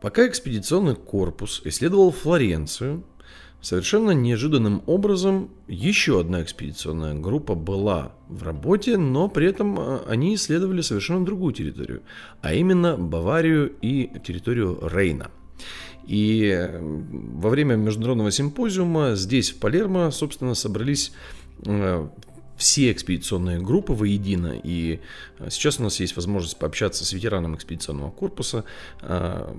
Пока экспедиционный корпус исследовал Флоренцию, совершенно неожиданным образом еще одна экспедиционная группа была в работе, но при этом а, они исследовали совершенно другую территорию, а именно Баварию и территорию Рейна. И во время международного симпозиума здесь, в Палермо, собственно, собрались э, все экспедиционные группы воедино, и э, сейчас у нас есть возможность пообщаться с ветераном экспедиционного корпуса, э,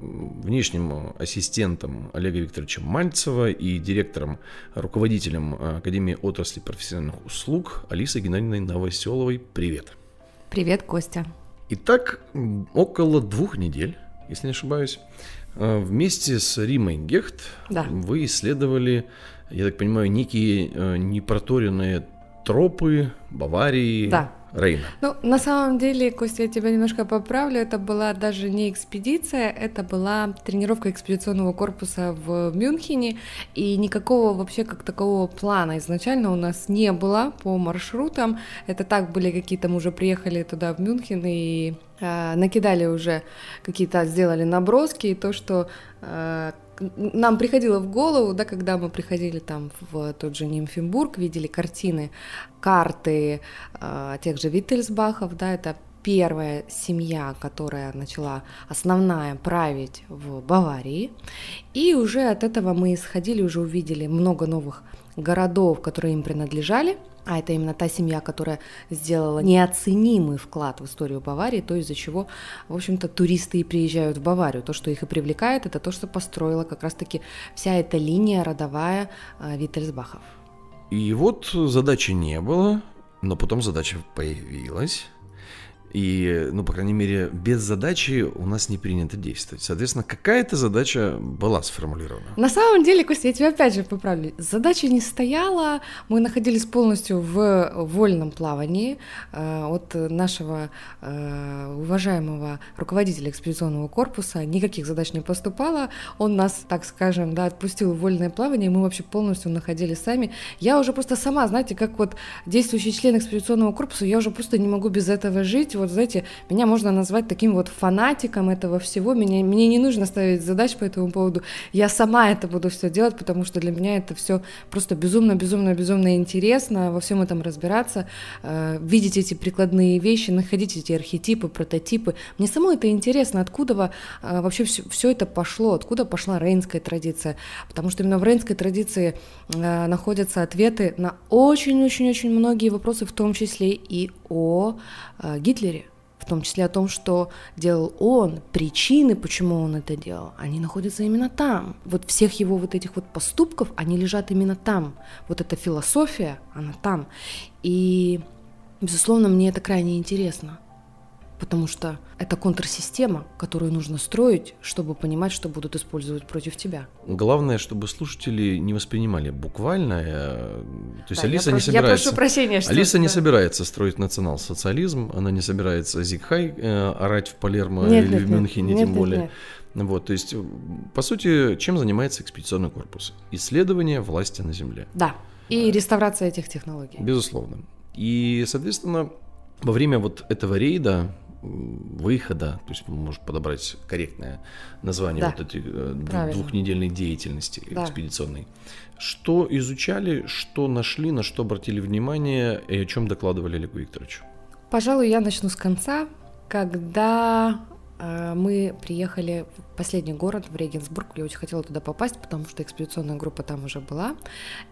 внешним ассистентом Олега Викторовича Мальцева и директором, руководителем э, Академии отрасли профессиональных услуг Алисой Геннадьевной Новоселовой. Привет! Привет, Костя! Итак, около двух недель, если не ошибаюсь, Вместе с Римой Гехт да. вы исследовали, я так понимаю, некие непроторенные тропы Баварии. Да. Рейна. Ну, на самом деле, Костя, я тебя немножко поправлю. Это была даже не экспедиция, это была тренировка экспедиционного корпуса в Мюнхене. И никакого вообще как такового плана изначально у нас не было по маршрутам. Это так были какие-то, мы уже приехали туда в Мюнхен и э, накидали уже какие-то, сделали наброски. И то, что э, нам приходило в голову, да, когда мы приходили там в тот же Нимфенбург, видели картины, карты э, тех же Виттельсбахов, да, это первая семья, которая начала основная править в Баварии. И уже от этого мы исходили, уже увидели много новых городов, которые им принадлежали – а это именно та семья, которая сделала неоценимый вклад в историю Баварии, то из-за чего, в общем-то, туристы и приезжают в Баварию. То, что их и привлекает, это то, что построила как раз-таки вся эта линия родовая а, Виттельсбахов. И вот задачи не было, но потом задача появилась. И, ну, по крайней мере, без задачи у нас не принято действовать. Соответственно, какая-то задача была сформулирована. На самом деле, Костя, я тебя опять же поправлю. Задача не стояла. Мы находились полностью в вольном плавании э, от нашего э, уважаемого руководителя экспедиционного корпуса. Никаких задач не поступало. Он нас, так скажем, да, отпустил в вольное плавание. И мы вообще полностью находились сами. Я уже просто сама, знаете, как вот действующий член экспедиционного корпуса, я уже просто не могу без этого жить сути, вот знаете, меня можно назвать таким вот фанатиком этого всего. Меня, мне не нужно ставить задач по этому поводу. Я сама это буду все делать, потому что для меня это все просто безумно-безумно-безумно интересно во всем этом разбираться, э, видеть эти прикладные вещи, находить эти архетипы, прототипы. Мне само это интересно, откуда э, вообще все, это пошло, откуда пошла рейнская традиция. Потому что именно в рейнской традиции э, находятся ответы на очень-очень-очень многие вопросы, в том числе и о Гитлере том числе о том, что делал он, причины, почему он это делал, они находятся именно там. Вот всех его вот этих вот поступков, они лежат именно там. Вот эта философия, она там. И, безусловно, мне это крайне интересно потому что это контрсистема, которую нужно строить, чтобы понимать, что будут использовать против тебя. Главное, чтобы слушатели не воспринимали буквально. Э, то есть да, Алиса я не собирается. Я прошу прощения, что Алиса это... не собирается строить национал-социализм, она не собирается Зигхай э, орать в Палермо нет, или нет, в Мюнхене, нет, тем нет, более. Нет, нет. Вот, то есть, э, по сути, чем занимается экспедиционный корпус? Исследование власти на Земле. Да. И э, реставрация этих технологий. Безусловно. И, соответственно, во время вот этого рейда выхода, то есть может подобрать корректное название да. вот этой э, Правильно. двухнедельной деятельности да. экспедиционной. Что изучали, что нашли, на что обратили внимание и о чем докладывали Олегу Викторовичу? Пожалуй, я начну с конца. Когда э, мы приехали в последний город, в Регенсбург. Я очень хотела туда попасть, потому что экспедиционная группа там уже была.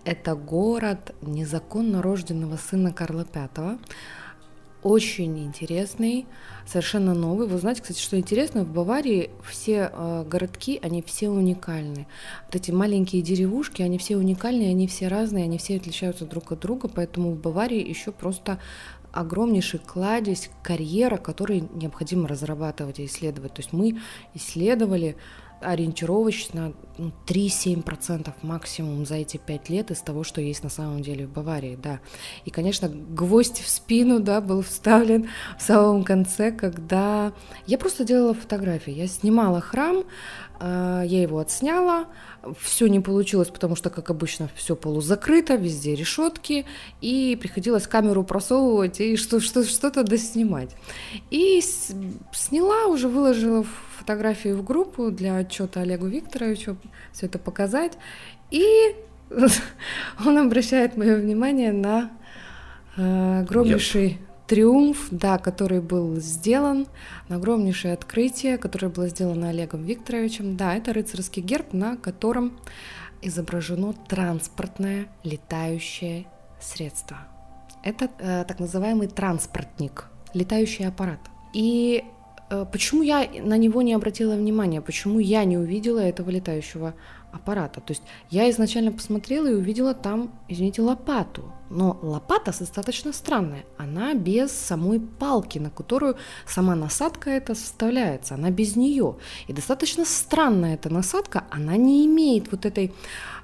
Это город незаконно рожденного сына Карла V очень интересный, совершенно новый. Вы знаете, кстати, что интересно, в Баварии все э, городки, они все уникальны. Вот эти маленькие деревушки, они все уникальные, они все разные, они все отличаются друг от друга, поэтому в Баварии еще просто огромнейший кладезь карьера, который необходимо разрабатывать и исследовать. То есть мы исследовали ориентировочно 3-7% ну, максимум за эти 5 лет из того, что есть на самом деле в Баварии, да. И, конечно, гвоздь в спину, да, был вставлен в самом конце, когда я просто делала фотографии, я снимала храм, э, я его отсняла, все не получилось, потому что, как обычно, все полузакрыто, везде решетки, и приходилось камеру просовывать и что-то что, что доснимать. И сняла, уже выложила в фотографию в группу для отчета Олегу Викторовичу, все это показать. И он обращает мое внимание на э, огромнейший триумф, да, который был сделан, на огромнейшее открытие, которое было сделано Олегом Викторовичем. Да, это рыцарский герб, на котором изображено транспортное летающее средство. Это э, так называемый транспортник, летающий аппарат. И Э, почему я на него не обратила внимания, почему я не увидела этого летающего аппарата. То есть я изначально посмотрела и увидела там, извините, лопату. Но лопата достаточно странная. Она без самой палки, на которую сама насадка эта составляется. Она без нее. И достаточно странная эта насадка, она не имеет вот этой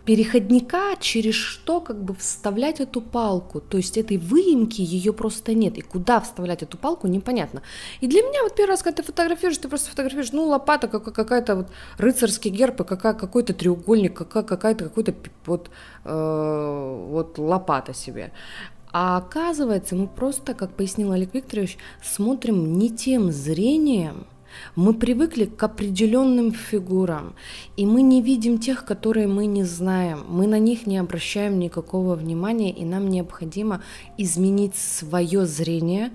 переходника, через что как бы вставлять эту палку. То есть этой выемки ее просто нет. И куда вставлять эту палку, непонятно. И для меня вот первый раз, когда ты фотографируешь, ты просто фотографируешь, ну, лопата, как, какая-то вот рыцарский герб, и какая, какой-то треугольник, какая, какая-то какой-то вот, э, вот лопата себе. А оказывается, мы просто, как пояснил Олег Викторович, смотрим не тем зрением, мы привыкли к определенным фигурам, и мы не видим тех, которые мы не знаем. Мы на них не обращаем никакого внимания, и нам необходимо изменить свое зрение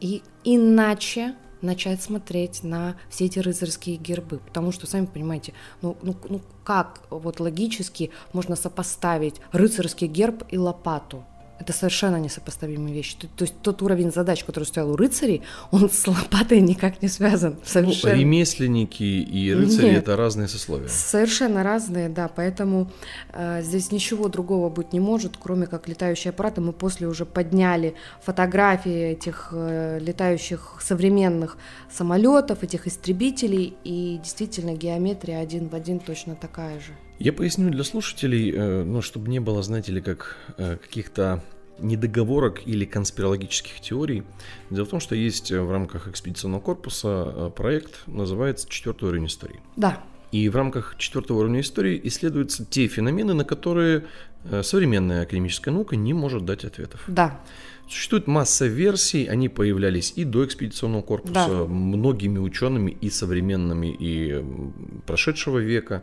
и иначе начать смотреть на все эти рыцарские гербы, потому что, сами понимаете, ну, ну, ну как вот логически можно сопоставить рыцарский герб и лопату? Это совершенно несопоставимые вещи. То, то есть тот уровень задач, который стоял у рыцарей, он с лопатой никак не связан. Совершенно. Ну, ремесленники и рыцари Нет, это разные сословия. Совершенно разные, да. Поэтому э, здесь ничего другого быть не может, кроме как летающие аппараты. Мы после уже подняли фотографии этих э, летающих современных самолетов, этих истребителей, и действительно геометрия один в один точно такая же. Я поясню для слушателей, э, ну, чтобы не было, знаете ли, как э, каких-то недоговорок или конспирологических теорий. Дело в том, что есть э, в рамках экспедиционного корпуса проект, называется «Четвертый уровень истории». Да. И в рамках четвертого уровня истории исследуются те феномены, на которые современная академическая наука не может дать ответов. Да. Существует масса версий, они появлялись и до экспедиционного корпуса, да. многими учеными и современными, и прошедшего века.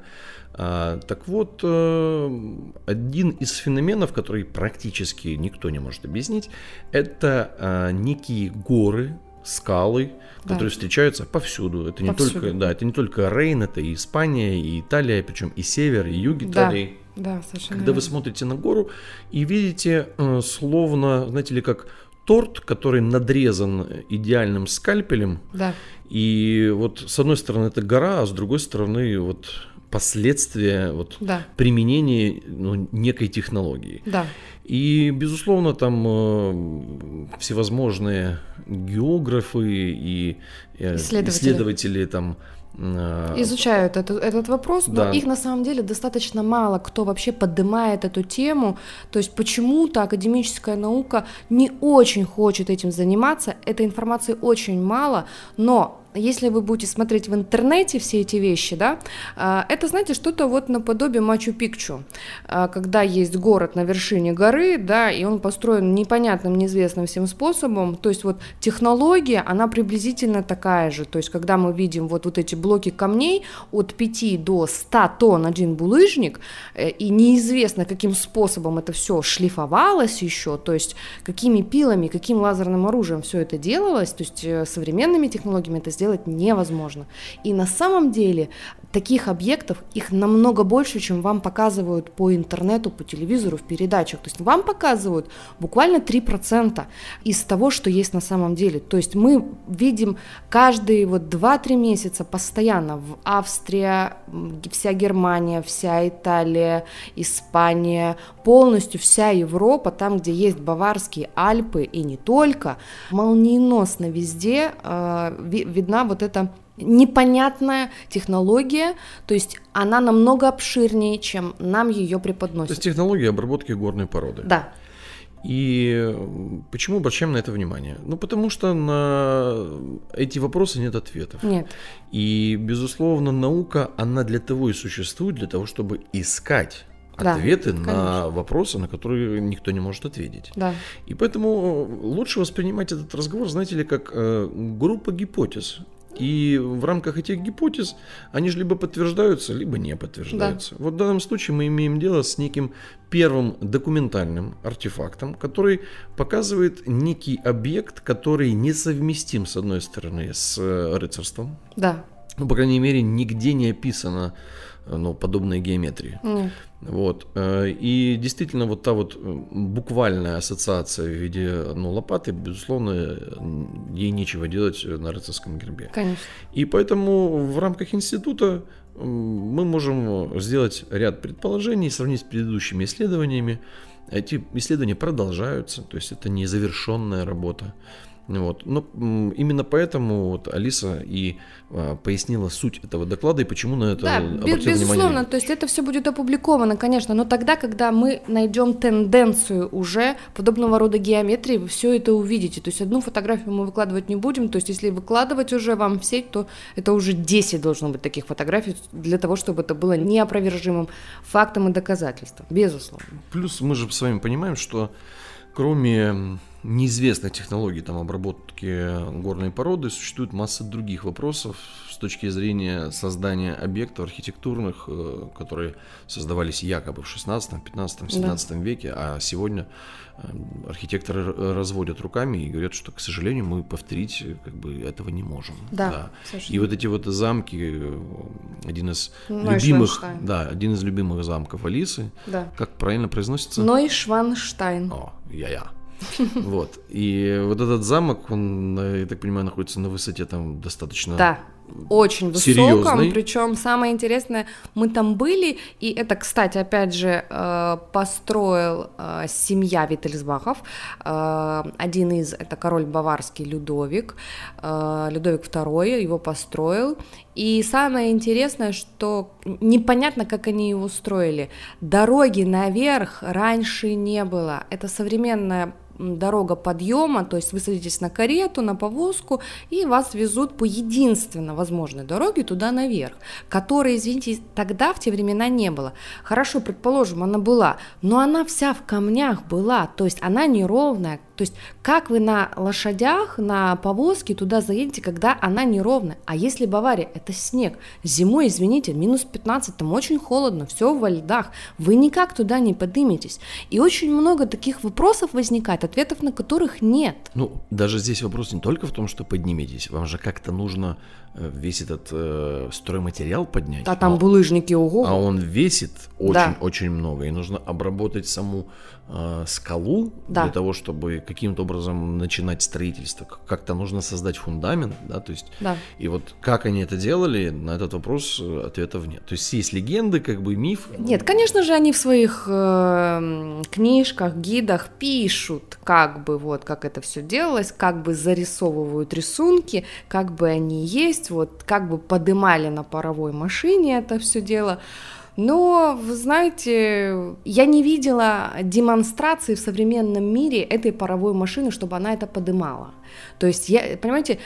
А, так вот, э, один из феноменов, который практически никто не может объяснить, это а, некие горы, скалы, да. которые встречаются повсюду. Это повсюду. не только, да, это не только Рейн, это и Испания, и Италия, причем и север, и юг Италии. Да да, совершенно. Когда верно. вы смотрите на гору и видите, э, словно, знаете ли, как торт, который надрезан идеальным скальпелем. Да. И вот с одной стороны это гора, а с другой стороны вот последствия вот, да. применения ну, некой технологии. Да. И, безусловно, там э, всевозможные географы и э, исследователи. исследователи там Э, изучают этот, этот вопрос, да. но их на самом деле достаточно мало, кто вообще поднимает эту тему. То есть почему-то академическая наука не очень хочет этим заниматься, этой информации очень мало, но если вы будете смотреть в интернете все эти вещи, да, а, это, знаете, что-то вот наподобие Мачу-Пикчу, а, когда есть город на вершине горы, да, и он построен непонятным, неизвестным всем способом, то есть вот технология, она приблизительно такая же, то есть когда мы видим вот, вот эти блоки камней от 5 до 100 тонн один булыжник, э, и неизвестно, каким способом это все шлифовалось еще, то есть какими пилами, каким лазерным оружием все это делалось, то есть э, современными технологиями это сделано, сделать невозможно. И на самом деле таких объектов, их намного больше, чем вам показывают по интернету, по телевизору, в передачах. То есть вам показывают буквально 3% из того, что есть на самом деле. То есть мы видим каждые вот 2-3 месяца постоянно в Австрия, вся Германия, вся Италия, Испания, полностью вся Европа, там, где есть Баварские Альпы и не только, молниеносно везде э, видна вот эта непонятная технология, то есть она намного обширнее, чем нам ее преподносят. То есть технология обработки горной породы. Да. И почему обращаем на это внимание? Ну, потому что на эти вопросы нет ответов. Нет. И, безусловно, наука, она для того и существует, для того, чтобы искать ответы да, на вопросы, на которые никто не может ответить. Да. И поэтому э, лучше воспринимать этот разговор, знаете ли, как э, группа гипотез. И в рамках этих гипотез они же либо подтверждаются, либо не подтверждаются. Да. Вот в данном случае мы имеем дело с неким первым документальным артефактом, который показывает некий объект, который несовместим, с одной стороны, с э, рыцарством. Да. Ну, по крайней мере, нигде не описано ну, подобной геометрии. Нет. Вот. Э, и действительно, вот та вот э, буквальная ассоциация в виде ну, лопаты, безусловно, ей нечего делать э, на рыцарском гербе. Конечно. И поэтому в рамках института мы можем сделать ряд предположений, сравнить с предыдущими исследованиями. Эти исследования продолжаются, то есть это не завершенная работа. Вот. Но ну, именно поэтому вот Алиса и а, пояснила суть этого доклада и почему на это да, обратила безусловно, внимание. то есть это все будет опубликовано, конечно, но тогда, когда мы найдем тенденцию уже подобного рода геометрии, вы все это увидите. То есть одну фотографию мы выкладывать не будем, то есть если выкладывать уже вам в сеть, то это уже 10 должно быть таких фотографий для того, чтобы это было неопровержимым фактом и доказательством, безусловно. Плюс мы же с вами понимаем, что кроме неизвестной технологии там, обработки горной породы, существует масса других вопросов с точки зрения создания объектов архитектурных, э, которые создавались якобы в 16, 15, 17 да. веке, а сегодня э, архитекторы разводят руками и говорят, что, к сожалению, мы повторить э, как бы этого не можем. Да. да. И вот эти вот замки, один из ну, любимых, да, один из любимых замков Алисы, да. как правильно произносится? Нойшванштайн. О, я-я. Вот. И вот этот замок, он, э, я так понимаю, находится на высоте там достаточно... Да, очень высоком. Серьезный. Причем самое интересное, мы там были, и это, кстати, опять же, э, построил э, семья Виттельсбахов. Один из, это король баварский Людовик, Людовик II его построил, и самое интересное, что непонятно, как они его строили. Дороги наверх раньше не было. Это современная дорога подъема, то есть вы садитесь на карету, на повозку, и вас везут по единственно возможной дороге туда наверх, которой, извините, тогда в те времена не было. Хорошо, предположим, она была, но она вся в камнях была, то есть она неровная, то есть как вы на лошадях, на повозке туда заедете, когда она неровная? А если Бавария – это снег, зимой, извините, минус 15, там очень холодно, все во льдах, вы никак туда не подниметесь. И очень много таких вопросов возникает, ответов на которых нет. Ну, даже здесь вопрос не только в том, что подниметесь, вам же как-то нужно Э, весь этот э, стройматериал поднять. Да там а, булыжники, ого. А он весит очень-очень да. очень много. И нужно обработать саму э, скалу да. для того, чтобы каким-то образом начинать строительство. Как-то нужно создать фундамент, да, то есть. Да. И вот как они это делали, на этот вопрос э, ответов нет. То есть есть легенды, как бы миф. Нет, ну, конечно же, они в своих э, книжках, гидах пишут, как бы вот, как это все делалось, как бы зарисовывают рисунки, как бы они есть есть, вот как бы подымали на паровой машине это все дело. Но, вы знаете, я не видела демонстрации в современном мире этой паровой машины, чтобы она это подымала. То есть, я, понимаете,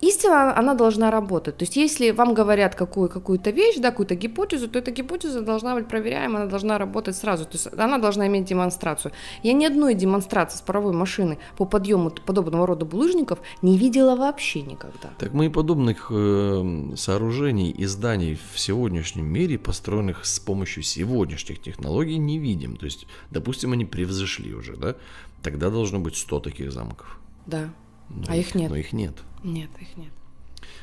истина, она должна работать. То есть, если вам говорят какую, какую-то вещь, да, какую-то гипотезу, то эта гипотеза должна быть проверяема, она должна работать сразу. То есть, она должна иметь демонстрацию. Я ни одной демонстрации с паровой машины по подъему подобного рода булыжников не видела вообще никогда. Так мы и подобных э, сооружений и зданий в сегодняшнем мире, построенных с помощью сегодняшних технологий, не видим. То есть, допустим, они превзошли уже, да? Тогда должно быть 100 таких замков. Да. Но а их, их нет. Но их нет. Нет, их нет.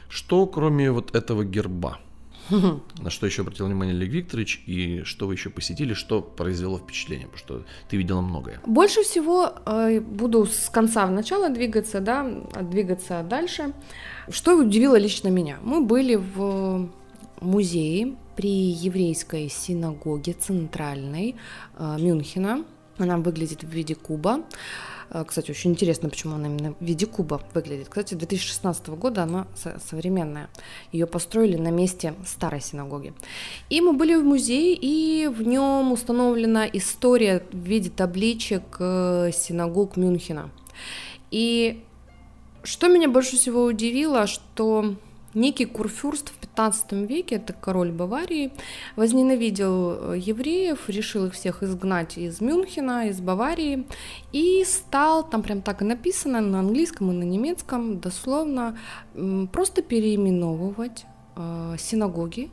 Что, кроме вот этого герба? На что еще обратил внимание Олег Викторович и что вы еще посетили, что произвело впечатление, потому что ты видела многое. Больше всего э, буду с конца в начало двигаться, да, а двигаться дальше. Что удивило лично меня? Мы были в музее при еврейской синагоге центральной э, Мюнхена. Она выглядит в виде куба. А, кстати, очень интересно, почему она именно в виде куба выглядит. Кстати, 2016 года она современная. Ее построили на месте старой синагоги. И мы были в музее, и в нем установлена история в виде табличек э, синагог Мюнхена. И что меня больше всего удивило, что Некий курфюрст в 15 веке, это король Баварии, возненавидел э, евреев, решил их всех изгнать из Мюнхена, из Баварии, и стал, там прям так и написано на английском и на немецком, дословно, просто переименовывать э, синагоги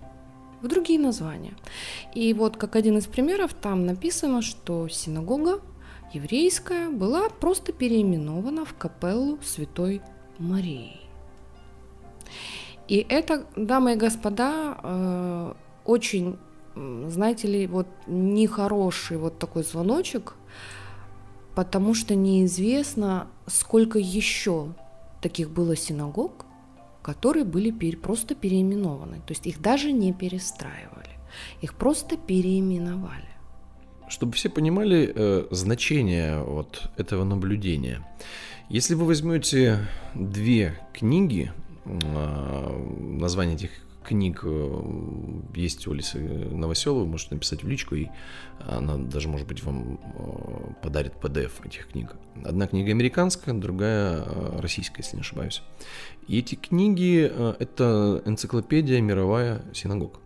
в другие названия. И вот как один из примеров там написано, что синагога еврейская была просто переименована в капеллу Святой Марии. И это, дамы и господа, э, очень, знаете ли, вот нехороший вот такой звоночек, потому что неизвестно, сколько еще таких было синагог, которые были просто переименованы. То есть их даже не перестраивали, их просто переименовали. Чтобы все понимали э, значение вот этого наблюдения. Если вы возьмете две книги, а, название этих книг э, есть у Алисы Новоселовой, можете написать в личку, и она даже, может быть, вам э, подарит PDF этих книг. Одна книга американская, другая э, российская, если не ошибаюсь. И эти книги — это энциклопедия «Мировая синагога.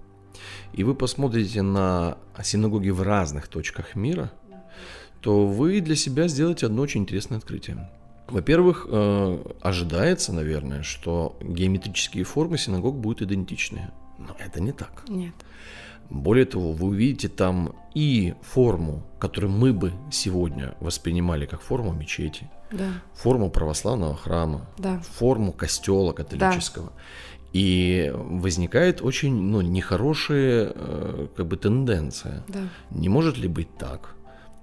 И вы посмотрите на синагоги в разных точках мира, то вы для себя сделаете одно очень интересное открытие. Во-первых, э, ожидается, наверное, что геометрические формы синагог будут идентичные. Но это не так. Нет. Более того, вы увидите там и форму, которую мы бы сегодня воспринимали как форму мечети, да. форму православного храма, да. форму костела католического. Да. И возникает очень ну, нехорошая э, как бы, тенденция. Да. Не может ли быть так,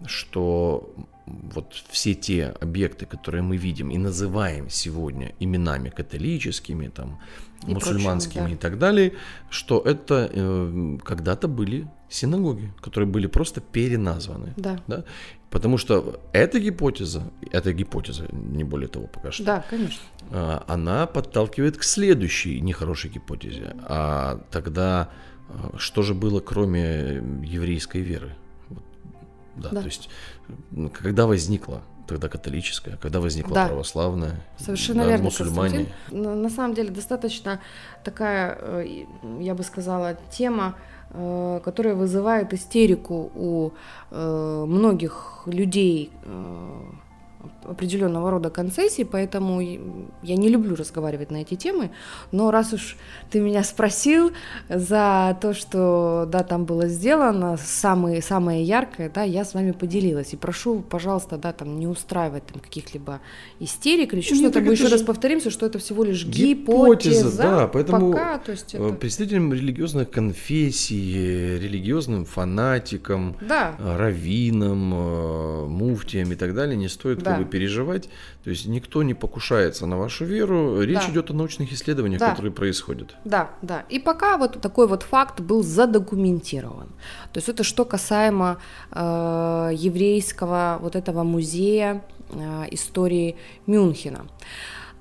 что вот все те объекты, которые мы видим и называем сегодня именами католическими, там, и мусульманскими прочими, да. и так далее, что это э, когда-то были синагоги, которые были просто переназваны. Да. да. Потому что эта гипотеза, эта гипотеза, не более того пока что, да, конечно. Э, она подталкивает к следующей нехорошей гипотезе. А тогда э, что же было кроме еврейской веры? Да, да. То есть, когда возникла тогда католическая, когда возникла да. православная, Совершенно да, верно, мусульмане. На самом деле достаточно такая, э, я бы сказала, тема, э, которая вызывает истерику у э, многих людей определенного рода концессии, поэтому я не люблю разговаривать на эти темы, но раз уж ты меня спросил за то, что, да, там было сделано, самое, самое яркое, да, я с вами поделилась, и прошу, пожалуйста, да, там, не устраивать там каких-либо истерик или еще что-то, мы еще раз повторимся, что это всего лишь гипотеза, гипотеза да, поэтому пока, то есть э, это... представителям религиозных конфессий, религиозным фанатикам, да. Э, раввинам, э, муфтиям и так далее не стоит да да. переживать. То есть никто не покушается на вашу веру. Речь да. идет о научных исследованиях, да. которые происходят. Да, да. И пока вот такой вот факт был задокументирован. То есть это что касаемо э, еврейского вот этого музея э, истории Мюнхена.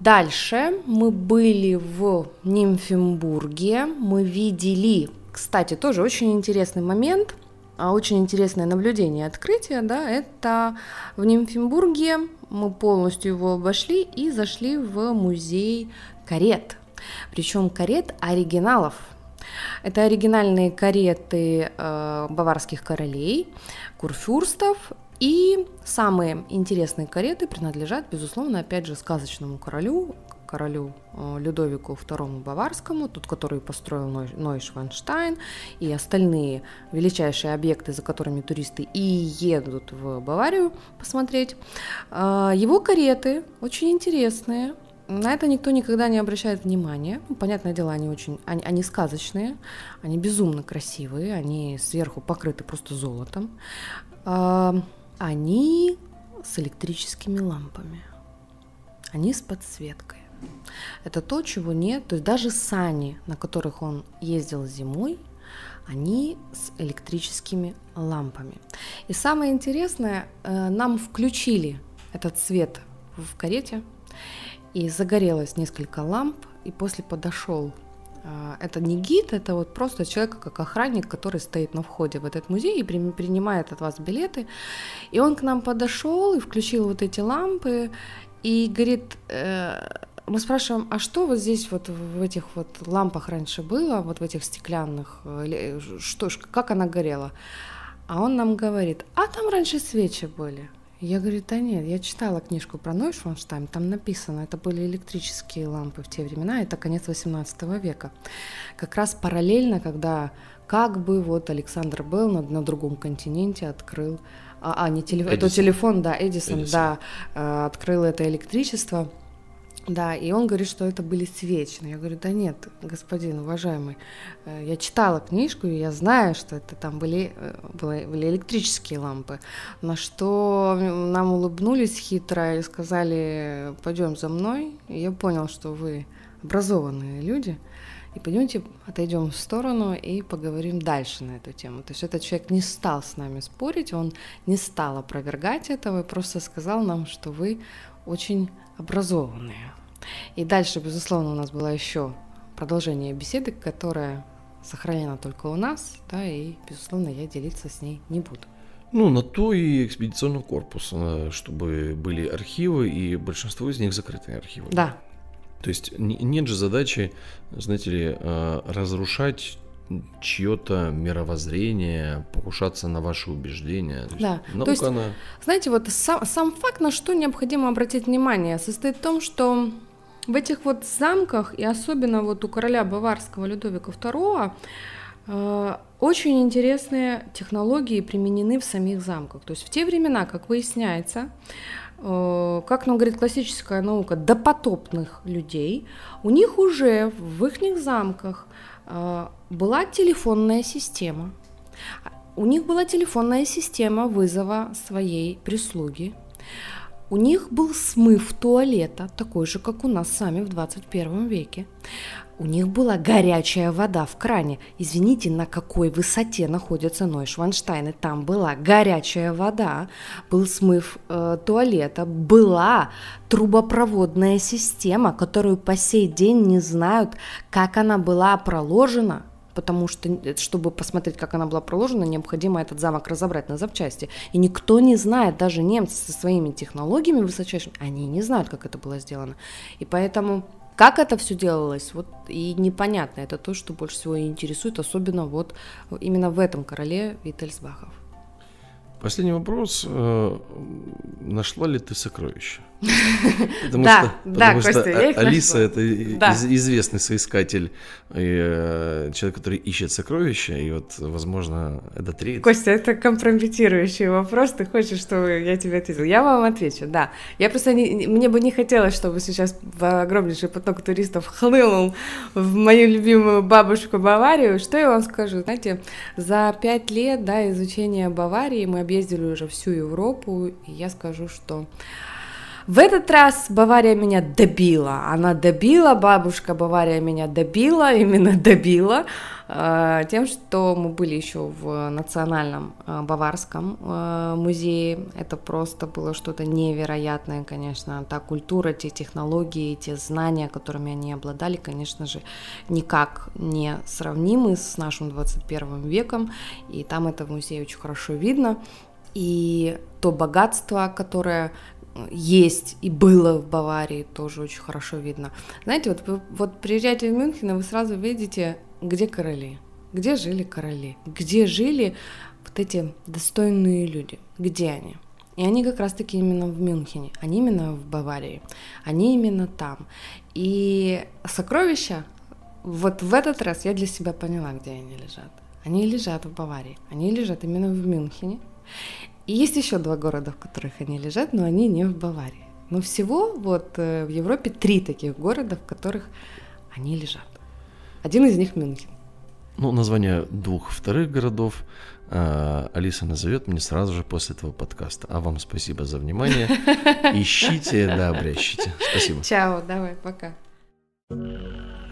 Дальше мы были в Нимфенбурге, мы видели, кстати, тоже очень интересный момент – а очень интересное наблюдение открытие, да, это в Нимфенбурге мы полностью его обошли и зашли в музей карет, причем карет оригиналов. Это оригинальные кареты э, баварских королей, курфюрстов, и самые интересные кареты принадлежат, безусловно, опять же, сказочному королю, королю э, Людовику II Баварскому, тот, который построил Нойшванштайн и остальные величайшие объекты, за которыми туристы и едут в Баварию посмотреть. Э, его кареты очень интересные, на это никто никогда не обращает внимания. понятное дело, они очень, они, они сказочные, они безумно красивые, они сверху покрыты просто золотом. А, они с электрическими лампами, они с подсветкой. Это то, чего нет. То есть даже сани, на которых он ездил зимой, они с электрическими лампами. И самое интересное, э, нам включили этот свет в карете, и загорелось несколько ламп, и после подошел э, это не гид, это вот просто человек, как охранник, который стоит на входе в этот музей и принимает от вас билеты. И он к нам подошел и включил вот эти лампы и говорит, э, мы спрашиваем, а что вот здесь вот в этих вот лампах раньше было, вот в этих стеклянных, э, э, что, как она горела? А он нам говорит, а там раньше свечи были. Я говорю, да нет, я читала книжку про Нойш Ванштайн, там написано, это были электрические лампы в те времена, это конец 18 века. Как раз параллельно, когда как бы вот Александр был на, на другом континенте открыл, а, а не телефон, это телефон, да, Эдисон, Эдисон. да, э, открыл это электричество – да, и он говорит, что это были свечи. Но я говорю, да нет, господин уважаемый, э, я читала книжку, и я знаю, что это там были, э, были электрические лампы. На что нам улыбнулись хитро и сказали, пойдем за мной. И я понял, что вы образованные люди – и пойдемте отойдем в сторону и поговорим дальше на эту тему. То есть этот человек не стал с нами спорить, он не стал опровергать этого и просто сказал нам, что вы очень образованные. И дальше, безусловно, у нас было еще продолжение беседы, которая сохранена только у нас, да, и, безусловно, я делиться с ней не буду. Ну, на то и экспедиционный корпус, чтобы были архивы, и большинство из них закрытые архивы. Да, то есть нет же задачи, знаете ли, э, разрушать чье-то мировоззрение, покушаться на ваши убеждения. да. то есть, она... знаете, вот сам, сам факт, на что необходимо обратить внимание, состоит в том, что в этих вот замках, и особенно вот у короля баварского Людовика II, э, очень интересные технологии применены в самих замках. То есть в те времена, как выясняется, Э, как нам говорит классическая наука, допотопных людей, у них уже в их замках э, была телефонная система. У них была телефонная система вызова своей прислуги. У них был смыв туалета, такой же, как у нас сами в 21 веке. У них была горячая вода в кране. Извините, на какой высоте находятся Нойшванштайны. Там была горячая вода, был смыв э, туалета, была трубопроводная система, которую по сей день не знают, как она была проложена, потому что, э, чтобы посмотреть, как она была проложена, необходимо этот замок разобрать на запчасти. И никто не знает, даже немцы со своими технологиями высочайшими, они не знают, как это было сделано. И поэтому как это все делалось, вот и непонятно. Это то, что больше всего интересует, особенно вот э, именно в этом короле Виттельсбахов. Последний вопрос. Э, нашла ли ты сокровища? Потому что, а, Алиса это известный соискатель, э, человек, который ищет сокровища, и вот, возможно, это треть. Костя, это компрометирующий вопрос, ты хочешь, чтобы я тебе ответил? Я вам отвечу, да. Я просто, мне бы не хотелось, чтобы сейчас огромнейший поток туристов хлынул в мою любимую бабушку Баварию. Что я вам скажу? Знаете, за пять лет, да, изучения Баварии мы объездили уже всю Европу, и я скажу, что... В этот раз Бавария меня добила. Она добила, бабушка Бавария меня добила, именно добила э, тем, что мы были еще в Национальном э, Баварском э, музее. Это просто было что-то невероятное, конечно. Та культура, те технологии, те знания, которыми они обладали, конечно же, никак не сравнимы с нашим 21 веком. И там это в музее очень хорошо видно. И то богатство, которое есть и было в Баварии, тоже очень хорошо видно. Знаете, вот, вы, вот приезжаете в Мюнхен, и вы сразу видите, где короли, где жили короли, где жили вот эти достойные люди, где они. И они как раз-таки именно в Мюнхене, они именно в Баварии, они именно там. И сокровища, вот в этот раз я для себя поняла, где они лежат. Они лежат в Баварии, они лежат именно в Мюнхене. И есть еще два города, в которых они лежат, но они не в Баварии. Но всего вот э, в Европе три таких города, в которых они лежат. Один из них Мюнхен. Ну, название двух вторых городов а, Алиса назовет мне сразу же после этого подкаста. А вам спасибо за внимание. Ищите, да, обрящите. Спасибо. Чао, давай, пока. thank